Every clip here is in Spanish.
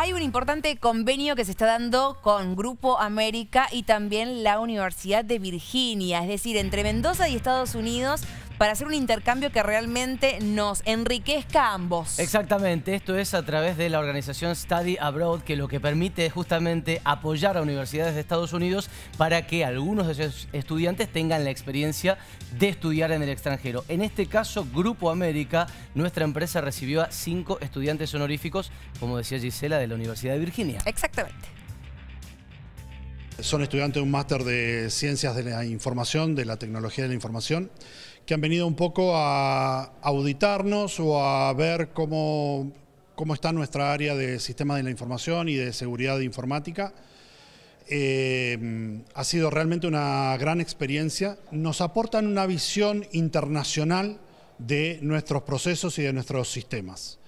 hay un importante convenio que se está dando con Grupo América y también la Universidad de Virginia, es decir, entre Mendoza y Estados Unidos para hacer un intercambio que realmente nos enriquezca a ambos. Exactamente, esto es a través de la organización Study Abroad, que lo que permite es justamente apoyar a universidades de Estados Unidos para que algunos de sus estudiantes tengan la experiencia de estudiar en el extranjero. En este caso, Grupo América, nuestra empresa recibió a cinco estudiantes honoríficos, como decía Gisela, de la Universidad de Virginia. Exactamente. Son estudiantes de un máster de Ciencias de la Información, de la Tecnología de la Información, que han venido un poco a auditarnos o a ver cómo, está nuestra área de sistemas de la información y de seguridad informática. Eh, ha sido realmente una gran experiencia. Nos aportan una visión internacional de nuestros procesos y de nuestros sistemas.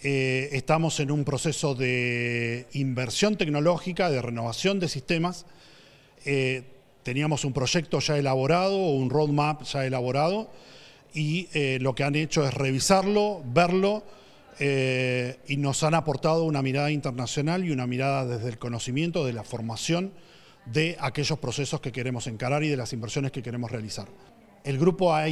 Eh, estamos en un proceso de inversión tecnológica, de renovación de sistemas. Eh, teníamos un proyecto ya elaborado, un roadmap ya elaborado, y eh, lo que han hecho es revisarlo, verlo, y nos han aportado una mirada internacional y una mirada desde el conocimiento, de la formación de aquellos procesos que queremos encarar y de las inversiones que queremos realizar. El grupo ha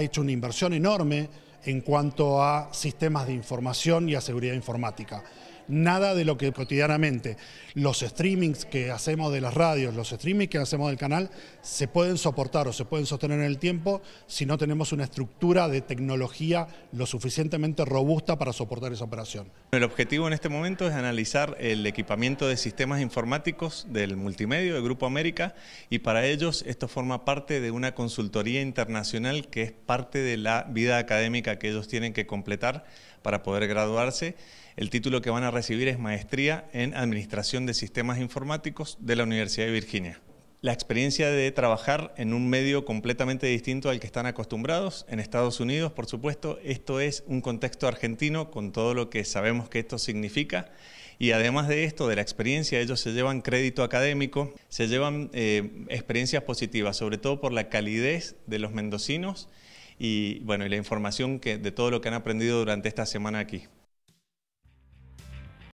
hecho una inversión enorme en cuanto a sistemas de información y a seguridad informática nada de lo que cotidianamente los streamings que hacemos de las radios, los streamings que hacemos del canal, se pueden soportar o se pueden sostener en el tiempo si no tenemos una estructura de tecnología lo suficientemente robusta para soportar esa operación. El objetivo en este momento es analizar el equipamiento de sistemas informáticos del multimedio de Grupo América y para ellos esto forma parte de una consultoría internacional que es parte de la vida académica que ellos tienen que completar para poder graduarse. El título que van a recibir es Maestría en Administración de Sistemas Informáticos de la Universidad de Virginia. La experiencia de trabajar en un medio completamente distinto al que están acostumbrados, en Estados Unidos, por supuesto, esto es un contexto argentino con todo lo que sabemos que esto significa. Y además de esto, de la experiencia, ellos se llevan crédito académico, se llevan eh, experiencias positivas, sobre todo por la calidez de los mendocinos y bueno, y la información que, de todo lo que han aprendido durante esta semana aquí.